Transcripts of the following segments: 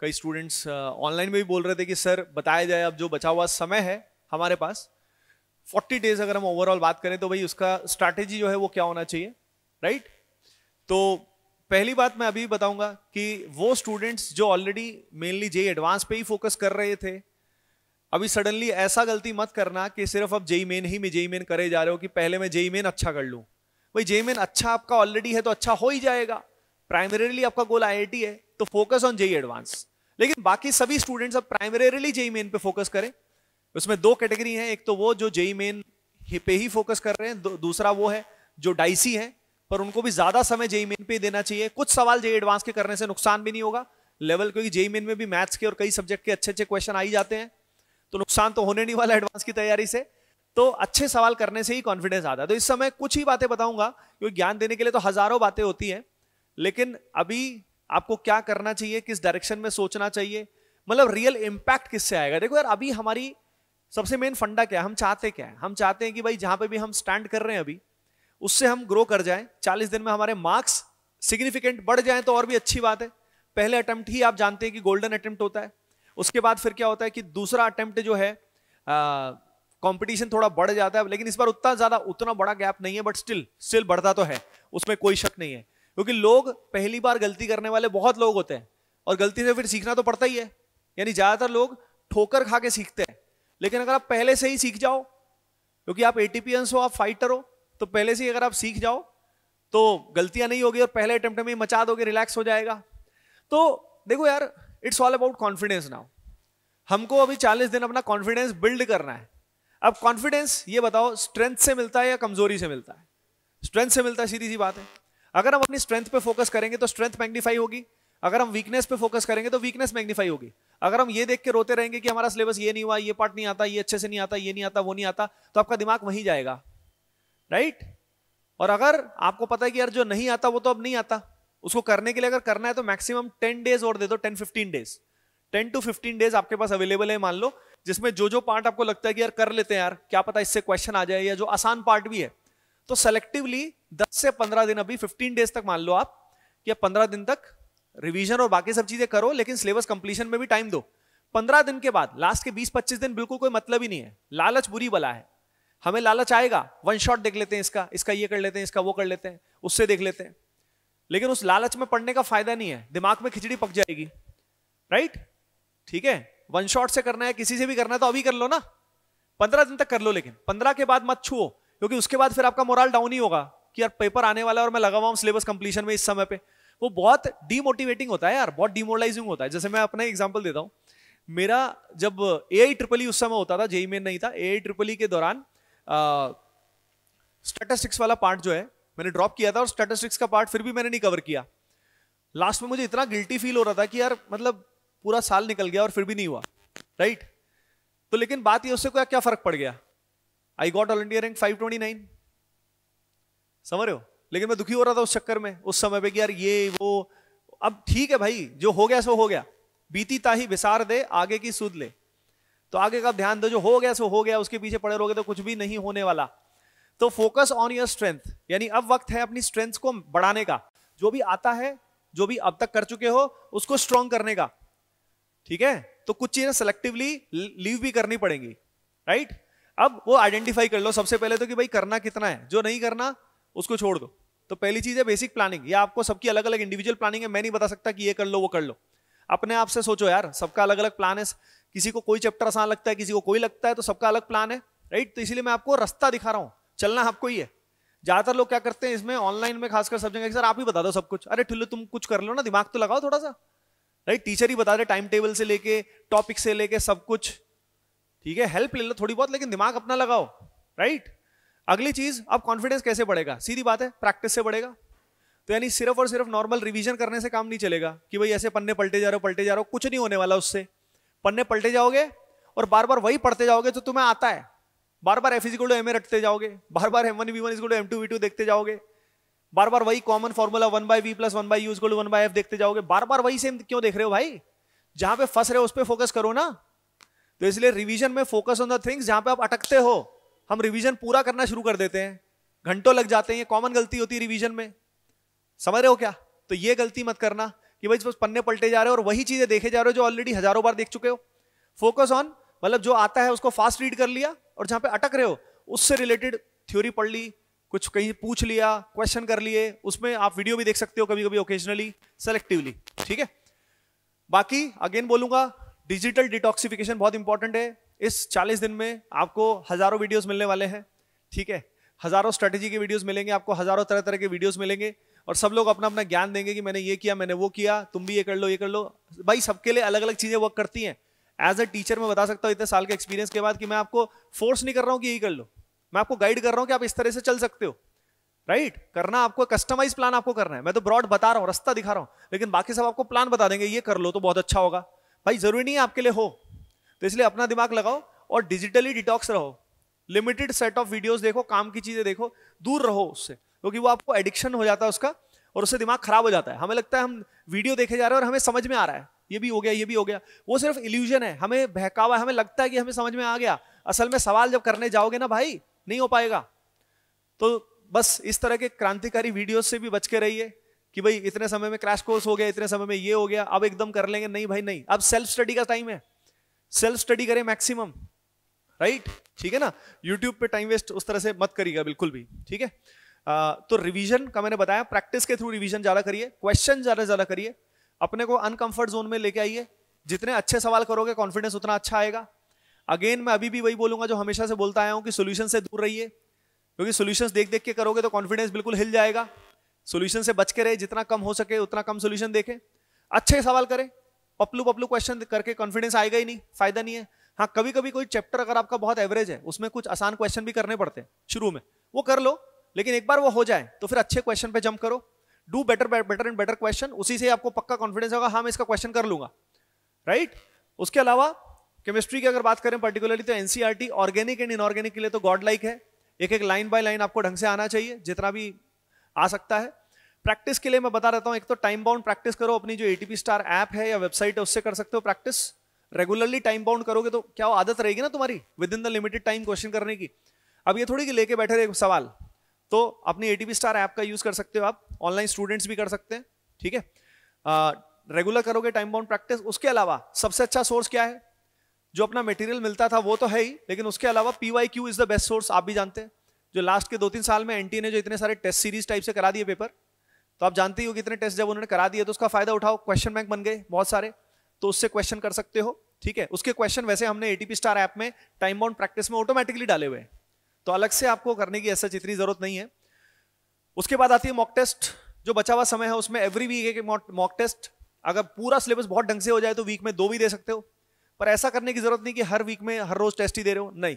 कई students online uh, में भी बोल रहे थे कि सर बताया जाए अब जो बचा हुआ समय है हमारे पास 40 डेज अगर हम ओवरऑल बात करें तो भाई उसका स्ट्रैटेजी जो है वो क्या होना चाहिए राइट तो पहली बात मैं अभी बताऊंगा कि वो स्टूडेंट्स जो ऑलरेडी मेनली जेई एडवांस पे ही फोकस कर रहे थे अभी सडनली ऐसा गलती मत करना कि सिर्फ अब जेई मेन e ही में जेई मेन करे जा रहे हो कि पहले मैं जेई मेन e अच्छा कर लूँ भाई जेई मेन e अच्छा आपका ऑलरेडी है तो अच्छा हो ही जाएगा प्राइमरीली आपका गोल आई है तो फोकस ऑन जेई एडवांस लेकिन बाकी सभी स्टूडेंट्स अब प्राइमरीली जेई मेन पे फोकस करें उसमें दो कैटेगरी हैं एक तो वो जो जेई मेन e e पे ही फोकस कर रहे हैं दूसरा वो है जो डाइसी है पर उनको भी ज्यादा समय जेई मेन e पे देना चाहिए कुछ सवाल जेई एडवांस के करने से नुकसान भी नहीं होगा लेवल क्योंकि जेई मेन में भी मैथ्स के और कई सब्जेक्ट के अच्छे अच्छे क्वेश्चन आ ही जाते हैं तो नुकसान तो होने नहीं वाला एडवांस की तैयारी से तो अच्छे सवाल करने से ही कॉन्फिडेंस आता है तो इस समय कुछ ही बातें बताऊंगा क्योंकि ज्ञान देने के लिए तो हजारों बातें होती हैं लेकिन अभी आपको क्या करना चाहिए किस डायरेक्शन में सोचना चाहिए मतलब रियल इम्पैक्ट किससे आएगा देखो यार अभी हमारी सबसे मेन फंडा क्या है हम चाहते क्या है हम चाहते हैं कि भाई जहां पे भी हम स्टैंड कर रहे हैं अभी उससे हम ग्रो कर जाए 40 दिन में हमारे मार्क्स सिग्निफिकेंट बढ़ जाए तो और भी अच्छी बात है पहले अटेम्प्ट ही आप जानते हैं कि गोल्डन अटेम्प्ट होता है उसके बाद फिर क्या होता है कि दूसरा अटेम्प्ट जो है कॉम्पिटिशन थोड़ा बढ़ जाता है लेकिन इस बार उतना ज्यादा उतना बड़ा गैप नहीं है बट स्टिल स्टिल बढ़ता तो है उसमें कोई शक नहीं है क्योंकि लोग पहली बार गलती करने वाले बहुत लोग होते हैं और गलती से फिर सीखना तो पड़ता ही है यानी ज़्यादातर लोग ठोकर खा के सीखते हैं लेकिन अगर आप पहले से ही सीख जाओ क्योंकि आप एटीपीएंस हो आप फाइटर हो तो पहले से ही अगर आप सीख जाओ तो गलतियां नहीं होगी और पहले अटेम्प्ट में मचा दोगे रिलैक्स हो जाएगा तो देखो यार it's all about confidence now हमको अभी चालीस दिन अपना कॉन्फिडेंस बिल्ड करना है अब कॉन्फिडेंस ये बताओ स्ट्रेंथ से मिलता है या कमजोरी से मिलता है स्ट्रेंथ से मिलता है सीधी सी बात है अगर हम अपनी स्ट्रेंथ पे फोकस करेंगे तो स्ट्रेंथ मैग्नीफाई होगी अगर हम वीकनेस पे फोकस करेंगे तो वीकनेस मैग्नीफाई होगी अगर हम ये देख के रोते रहेंगे कि हमारा सिलेबस ये नहीं हुआ ये पार्ट नहीं आता ये अच्छे से नहीं आता ये नहीं आता वो नहीं आता तो आपका दिमाग वहीं जाएगा राइट और अगर आपको पता है कि यार जो नहीं आता वो तो अब नहीं आता उसको करने के लिए अगर करना है तो मैक्सिमम टेन डेज और दे दो ten fifteen days ten to fifteen days आपके पास अवेलेबल है मान लो जिसमें जो जो पार्ट आपको लगता है कि यार कर लेते हैं यार क्या पता इससे क्वेश्चन आ जाए या जो आसान पार्ट भी है तो सेलेक्टिवली 10 से 15 दिन अभी 15 डेज तक मान लो आप कि 15 दिन तक रिवीजन और बाकी सब चीजें करो लेकिन सिलेबस कंप्लीशन में भी टाइम दो 15 दिन के बाद लास्ट के 20-25 दिन बिल्कुल कोई मतलब ही नहीं है लालच बुरी बला है हमें लालच आएगा वन शॉट देख लेते हैं इसका इसका ये कर लेते हैं इसका वो कर लेते हैं उससे देख लेते हैं लेकिन उस लालच में पढ़ने का फायदा नहीं है दिमाग में खिचड़ी पक जाएगी राइट ठीक है वन शॉट से करना है किसी से भी करना है तो अभी कर लो ना पंद्रह दिन तक कर लो लेकिन पंद्रह के बाद मत छुओ क्योंकि उसके बाद फिर आपका मोरल डाउन ही होगा कि यार पेपर आने वाला है और मैं लगा हुआ हूँ सिलेबस कंप्लीशन में इस समय पे वो बहुत डीमोटिवेटिंग होता है यार बहुत डिमोरलाइजिंग होता है जैसे मैं अपना एग्जाम्पल देता हूँ मेरा जब ए आई ट्रिपल ई उस समय होता था जेई मेन e e नहीं था ए आई ट्रिपल ई के दौरान स्टेटिस्टिक्स वाला पार्ट जो है मैंने ड्रॉप किया था और स्टेटिस्टिक्स का पार्ट फिर भी मैंने नहीं कवर किया लास्ट में मुझे इतना गिल्टी फील हो रहा था कि यार मतलब पूरा साल निकल गया और फिर भी नहीं हुआ राइट तो लेकिन बात ये उससे क्या फर्क पड़ गया I got India rank nine समझ रहे हो लेकिन मैं दुखी हो रहा था उस चक्कर में उस समय पे कि यार ये वो अब ठीक है भाई जो हो गया सो हो गया बीती ताही विसार दे आगे की सुध ले तो आगे का ध्यान दो जो हो गया सो हो गया उसके पीछे पड़े रहोगे तो कुछ भी नहीं होने वाला तो फोकस ऑन योर स्ट्रेंथ यानी अब वक्त है अपनी स्ट्रेंथ को बढ़ाने का जो भी आता है जो भी अब तक कर चुके हो उसको स्ट्रॉन्ग करने का ठीक है तो कुछ चीजें सेलेक्टिवली लीव भी करनी पड़ेंगी राइट right? अब वो आइडेंटिफाई कर लो सबसे पहले तो कि भाई करना कितना है जो नहीं करना उसको छोड़ दो तो पहली चीज है बेसिक प्लानिंग ये आपको सबकी अलग अलग इंडिविजुअल प्लानिंग है मैं नहीं बता सकता कि ये कर लो वो कर लो अपने आप से सोचो यार सबका अलग अलग प्लान है किसी को कोई चैप्टर आसान लगता है किसी को कोई लगता है तो सबका अलग प्लान है राइट तो इसलिए मैं आपको रास्ता दिखा रहा हूँ चलना आपको ही है ज्यादातर लोग क्या करते हैं इसमें ऑनलाइन में खासकर सब जगह सर आप ही बता दो सब कुछ अरे ठुल्लो तुम कुछ कर लो ना दिमाग तो लगाओ थोड़ा सा राइट टीचर ही बता रहे टाइम टेबल से लेके टॉपिक से लेके सब कुछ ठीक है हेल्प ले लो थोड़ी बहुत लेकिन दिमाग अपना लगाओ राइट अगली चीज अब कॉन्फिडेंस कैसे बढ़ेगा सीधी बात है प्रैक्टिस से बढ़ेगा तो यानी सिर्फ और सिर्फ नॉर्मल रिवीजन करने से काम नहीं चलेगा कि भाई ऐसे पन्ने पलटे जा रहे हो पलटे जा रहे हो कुछ नहीं होने वाला उससे पन्ने पलटे जाओगे और बार बार वही पढ़ते जाओगे जो तुम्हें आता है बार बार F equal to M A रटते जाओगे बार बार M one V one equal M two V two देखते जाओगे बार बार वही common formula one by V plus one by U equal to one by F देखते जाओगे बार बार वही सेम क्यों देख रहे हो भाई जहां पे फंस रहे हो उस पर फोकस करो ना तो इसलिए रिवीजन में फोकस ऑन द थिंग्स जहां पे आप अटकते हो हम रिवीजन पूरा करना शुरू कर देते हैं घंटों लग जाते हैं ये कॉमन गलती होती है रिवीजन में समझ रहे हो क्या तो ये गलती मत करना कि भाई बस पन्ने पलटे जा रहे हो और वही चीजें देखे जा रहे हो जो ऑलरेडी हजारों बार देख चुके हो फोकस ऑन मतलब जो आता है उसको फास्ट रीड कर लिया और जहां पे अटक रहे हो उससे रिलेटेड थ्योरी पढ़ ली कुछ कहीं पूछ लिया क्वेश्चन कर लिए उसमें आप वीडियो भी देख सकते हो कभी कभी ओकेजनली सेलेक्टिवली ठीक है बाकी अगेन बोलूंगा डिजिटल डिटॉक्सिफिकेशन बहुत इंपॉर्टेंट है इस चालीस दिन में आपको हजारों वीडियोस मिलने वाले हैं ठीक है हजारों स्ट्रेटेजी के वीडियोस मिलेंगे आपको हजारों तरह तरह के वीडियोस मिलेंगे और सब लोग अपना अपना ज्ञान देंगे कि मैंने ये किया मैंने वो किया तुम भी ये कर लो ये कर लो भाई सबके लिए अलग अलग चीज़ें वर्क करती हैं एज अ टीचर मैं बता सकता हूँ इतने साल के एक्सपीरियंस के बाद कि मैं आपको फोर्स नहीं कर रहा हूँ कि यही कर लो मैं आपको गाइड कर रहा हूँ कि आप इस तरह से चल सकते हो राइट right? करना आपको कस्टमाइज प्लान आपको करना है मैं तो ब्रॉड बता रहा हूँ रास्ता दिखा रहा हूँ लेकिन बाकी सब आपको प्लान बता देंगे ये कर लो तो बहुत अच्छा होगा भाई जरूरी नहीं है आपके लिए हो तो इसलिए अपना दिमाग लगाओ और डिजिटली डिटॉक्स रहो लिमिटेड सेट ऑफ वीडियोस देखो काम की चीजें देखो दूर रहो उससे क्योंकि तो वो आपको एडिक्शन हो जाता है उसका और उससे दिमाग खराब हो जाता है हमें लगता है हम वीडियो देखे जा रहे हैं और हमें समझ में आ रहा है ये भी हो गया ये भी हो गया वो सिर्फ इल्यूजन है हमें बहकावा है हमें लगता है कि हमें समझ में आ गया असल में सवाल जब करने जाओगे ना भाई नहीं हो पाएगा तो बस इस तरह के क्रांतिकारी वीडियो से भी बच के रहिए कि भाई इतने समय में क्रैश कोर्स हो गया इतने समय में ये हो गया अब एकदम कर लेंगे नहीं भाई नहीं अब सेल्फ स्टडी का टाइम है सेल्फ स्टडी करें मैक्सिमम राइट ठीक है ना यूट्यूब पे टाइम वेस्ट उस तरह से मत करिएगा बिल्कुल भी ठीक है तो रिवीजन का मैंने बताया प्रैक्टिस के थ्रू रिवीजन ज्यादा करिए क्वेश्चन ज्यादा ज्यादा करिए अपने को अनकंफर्ट जोन में लेके आइए जितने अच्छे सवाल करोगे कॉन्फिडेंस उतना अच्छा आएगा अगेन मैं अभी भी वही बोलूंगा जो हमेशा से बोलता आया हूं कि सोल्यूशन से दूर रहिए क्योंकि सोल्यूशन देख देख के करोगे तो कॉन्फिडेंस बिल्कुल हिल जाएगा सोल्यूशन से बच के रहे जितना कम हो सके उतना कम सोल्यूशन देखें अच्छे सवाल करें पपलू पपलू क्वेश्चन करके कॉन्फिडेंस आएगा ही नहीं फायदा नहीं है हाँ कभी कभी कोई चैप्टर अगर आपका बहुत एवरेज है उसमें कुछ आसान क्वेश्चन भी करने पड़ते हैं शुरू में वो कर लो लेकिन एक बार वो हो जाए तो फिर अच्छे क्वेश्चन पे जंप करो do better better and better question उसी से आपको पक्का कॉन्फिडेंस होगा हाँ मैं इसका क्वेश्चन कर लूंगा राइट उसके अलावा केमिस्ट्री की अगर बात करें पर्टिकुलरली तो एनसीआरटी ऑर्गेनिक एंड इनऑर्गेनिक के लिए तो गॉड लाइक है एक एक लाइन बाय लाइन आपको ढंग से आना चाहिए जितना भी आ सकता है प्रैक्टिस के लिए मैं बता देता हूँ एक तो टाइम बाउंड प्रैक्टिस करो अपनी जो टीपी स्टार ऐप है या वेबसाइट है उससे कर सकते हो प्रैक्टिस रेगुलरली टाइम बाउंड करोगे तो क्या वो आदत रहेगी ना तुम्हारी within the limited time question करने की अब ये थोड़ी कि लेके बैठे रहे सवाल तो अपनी टीपी स्टार ऐप का यूज कर सकते हो आप ऑनलाइन स्टूडेंट्स भी कर सकते हैं ठीक है रेगुलर करोगे टाइम बाउंड प्रैक्टिस उसके अलावा सबसे अच्छा सोर्स क्या है जो अपना मटेरियल मिलता था वो तो है ही लेकिन उसके अलावा P Y Q is the best source आप भी जानते हैं जो लास्ट के दो तीन साल में एनटीए ने जो इतने सारे टेस्ट सीरीज टाइप से करा दिए पेपर तो आप जानते ही हो इतने टेस्ट जब उन्होंने करा दिए तो उसका फायदा उठाओ क्वेश्चन बैंक बन गए बहुत सारे तो उससे क्वेश्चन कर सकते हो ठीक है उसके क्वेश्चन वैसे हमने एटीपी स्टार ऐप में टाइम बाउंड प्रैक्टिस में ऑटोमेटिकली डाले हुए हैं तो अलग से आपको करने की ऐसा इतनी जरूरत नहीं है उसके बाद आती है मॉक टेस्ट जो बचा हुआ समय है उसमें एवरी वीक एक मॉक टेस्ट अगर पूरा सिलेबस बहुत ढंग से हो जाए तो वीक में दो भी दे सकते हो पर ऐसा करने की जरूरत नहीं कि हर वीक में हर रोज टेस्ट ही दे रहे हो नहीं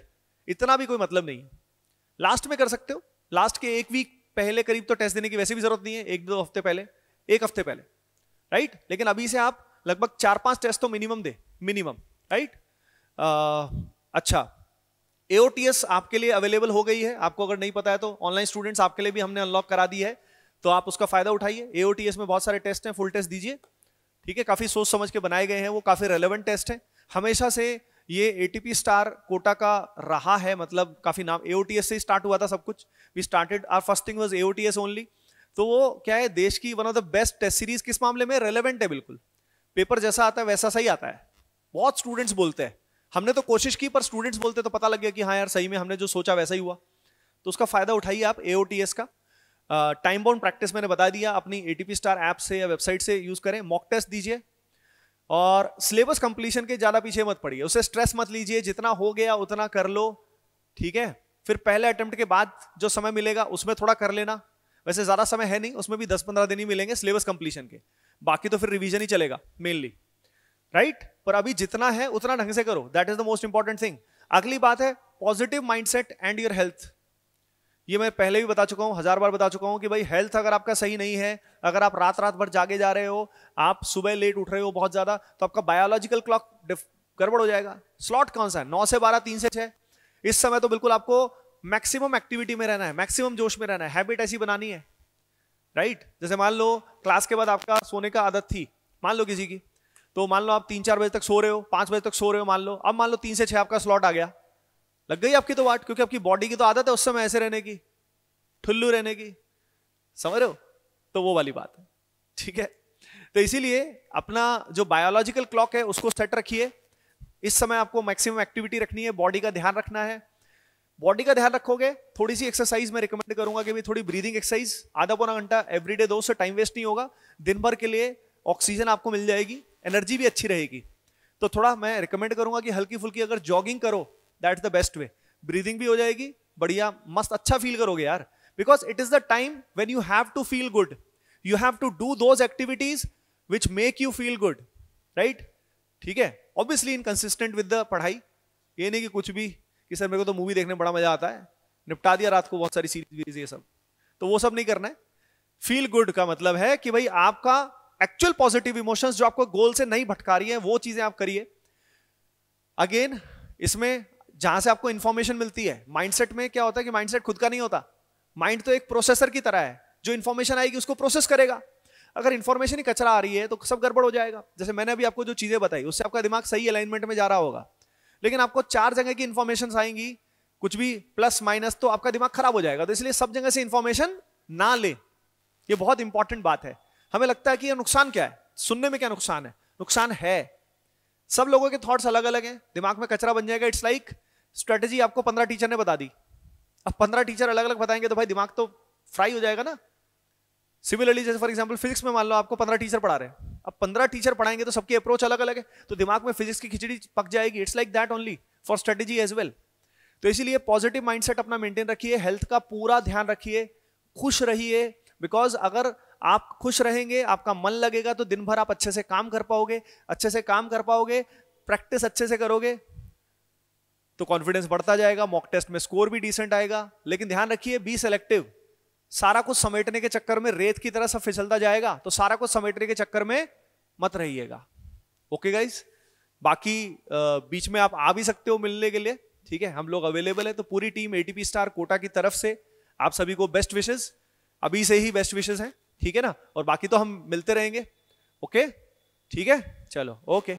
इतना भी कोई मतलब नहीं है लास्ट में कर सकते हो लास्ट के एक वीक पहले करीब तो टेस्ट देने की वैसे भी जरूरत नहीं है एक दो हफ्ते पहले एक हफ्ते पहले राइट लेकिन अभी से आप लगभग चार पांच टेस्ट तो मिनिमम दे मिनिमम राइट अच्छा एओटीएस आपके लिए अवेलेबल हो गई है आपको अगर नहीं पता है तो ऑनलाइन स्टूडेंट्स आपके लिए भी हमने अनलॉक करा दी है तो आप उसका फायदा उठाइए एओटीएस में बहुत सारे टेस्ट हैं फुल टेस्ट दीजिए ठीक है काफी सोच समझ के बनाए गए हैं वो काफी रेलेवेंट टेस्ट हैं हमेशा से ये एटीपी स्टार कोटा का रहा है मतलब काफ़ी नाम एओटीएस से स्टार्ट हुआ था सब कुछ we started are first thing was AOTS only तो वो क्या है देश की one of the best test series किस मामले में रेलेवेंट है बिल्कुल पेपर जैसा आता है वैसा सही आता है बहुत स्टूडेंट्स बोलते हैं हमने तो कोशिश की पर स्टूडेंट्स बोलते तो पता लग गया कि हाँ यार सही में हमने जो सोचा वैसा ही हुआ तो उसका फ़ायदा उठाइए आप एओटीएस का टाइम बाउंड प्रैक्टिस मैंने बता दिया अपनी ए स्टार ऐप से या वेबसाइट से यूज़ करें मॉक टेस्ट दीजिए और सिलेबस कंप्लीशन के ज़्यादा पीछे मत पड़िए उसे स्ट्रेस मत लीजिए जितना हो गया उतना कर लो ठीक है फिर पहले अटेम्प्ट के बाद जो समय मिलेगा उसमें थोड़ा कर लेना वैसे ज़्यादा समय है नहीं उसमें भी दस पंद्रह दिन ही मिलेंगे सिलेबस कंप्लीशन के बाकी तो फिर रिविजन ही चलेगा मेनली राइट पर अभी जितना है उतना ढंग से करो that is the most important thing अगली बात है positive mindset and your health ये मैं पहले भी बता चुका हूँ हजार बार बता चुका हूँ कि भाई हेल्थ अगर आपका सही नहीं है अगर आप रात रात भर जागे जा रहे हो आप सुबह लेट उठ रहे हो बहुत ज़्यादा तो आपका बायोलॉजिकल क्लॉक गड़बड़ हो जाएगा स्लॉट कौन सा है नौ से बारह तीन से छह इस समय तो बिल्कुल आपको मैक्सिमम एक्टिविटी में रहना है मैक्सिमम जोश में रहना है हैबिट ऐसी बनानी है राइट जैसे मान लो क्लास के बाद आपका सोने का आदत थी मान लो किसी की तो मान लो आप तीन चार बजे तक सो रहे हो पांच बजे तक सो रहे हो मान लो अब मान लो तीन से छह आपका स्लॉट आ गया लग गई आपकी तो वाट क्योंकि आपकी बॉडी की तो आदत है उस समय ऐसे रहने की ठुल्लू रहने की समझ रहे हो तो वो वाली बात है ठीक है तो इसीलिए अपना जो बायोलॉजिकल क्लॉक है उसको सेट रखिए इस समय आपको मैक्सिमम एक्टिविटी रखनी है बॉडी का ध्यान रखना है बॉडी का ध्यान रखोगे थोड़ी सी एक्सरसाइज मैं रिकमेंड करूंगा कि भी थोड़ी ब्रीदिंग एक्सरसाइज आधा पौना घंटा एवरीडे दो से टाइम वेस्ट नहीं होगा दिन भर के लिए ऑक्सीजन आपको मिल जाएगी एनर्जी भी अच्छी रहेगी तो थोड़ा मैं रिकमेंड करूंगा कि हल्की फुल्की अगर जॉगिंग करो that's the best way breathing भी हो जाएगी बढ़िया मस्त अच्छा फील करोगे यार because it is the time when you have to feel good you have to do those activities which make you feel good right ठीक है ऑब्वियसली इनकन्सिस्टेंट विद द पढ़ाई ये नहीं कि कुछ भी कि सर मेरे को तो मूवी देखने में बड़ा मजा आता है निपटा दिया रात को बहुत सारी सीरीज वीरीज ये सब तो वो सब नहीं करना है फील गुड का मतलब है कि भाई आपका एक्चुअल पॉजिटिव इमोशंस जो आपको गोल से नहीं भटका रही है वो चीजें आप करिए अगेन इसमें जहां से आपको इंफॉर्मेशन मिलती है माइंडसेट में क्या होता है कि माइंडसेट खुद का नहीं होता माइंड तो एक प्रोसेसर की तरह है जो इन्फॉर्मेशन आएगी उसको प्रोसेस करेगा अगर इन्फॉर्मेशन ही कचरा आ रही है तो सब गड़बड़ हो जाएगा जैसे मैंने अभी आपको जो चीज़ें बताई उससे आपका दिमाग सही अलाइनमेंट में जा रहा होगा लेकिन आपको चार जगह की इन्फॉर्मेशन आएंगी कुछ भी प्लस माइनस तो आपका दिमाग खराब हो जाएगा तो इसलिए सब जगह से इन्फॉर्मेशन ना ले ये बहुत इंपॉर्टेंट बात है हमें लगता है कि यह नुकसान क्या है सुनने में क्या नुकसान है नुकसान है सब लोगों के थॉट्स अलग अलग हैं दिमाग में कचरा बन जाएगा इट्स लाइक स्ट्रेटेजी आपको पंद्रह टीचर ने बता दी अब पंद्रह टीचर अलग अलग बताएंगे तो भाई दिमाग तो फ्राई हो जाएगा ना सिमिलरली जैसे फॉर एग्जाम्पल फिजिक्स में मान लो आपको पंद्रह टीचर पढ़ा रहे हैं अब पंद्रह टीचर पढ़ाएंगे तो सबकी अप्रोच अलग अलग है तो दिमाग में फिजिक्स की खिचड़ी पक जाएगी it's like that only for strategy as well तो इसीलिए पॉजिटिव माइंडसेट अपना मेंटेन रखिए हेल्थ का पूरा ध्यान रखिए खुश रहिए बिकॉज अगर आप खुश रहेंगे आपका मन लगेगा तो दिन भर आप अच्छे से काम कर पाओगे अच्छे से काम कर पाओगे प्रैक्टिस अच्छे से करोगे तो कॉन्फिडेंस बढ़ता जाएगा मॉक टेस्ट में स्कोर भी डिसेंट आएगा लेकिन ध्यान रखिए बी सेलेक्टिव सारा कुछ समेटने के चक्कर में रेत की तरह सब फिसलता जाएगा तो सारा कुछ समेटने के चक्कर में मत रहिएगा ओके गाइज बाकी बीच में आप आ भी सकते हो मिलने के लिए ठीक है हम लोग अवेलेबल है तो पूरी टीम एटीपी स्टार कोटा की तरफ से आप सभी को बेस्ट विशेष अभी से ही बेस्ट विशेष हैं ठीक है ना और बाकी तो हम मिलते रहेंगे ओके ठीक है चलो ओके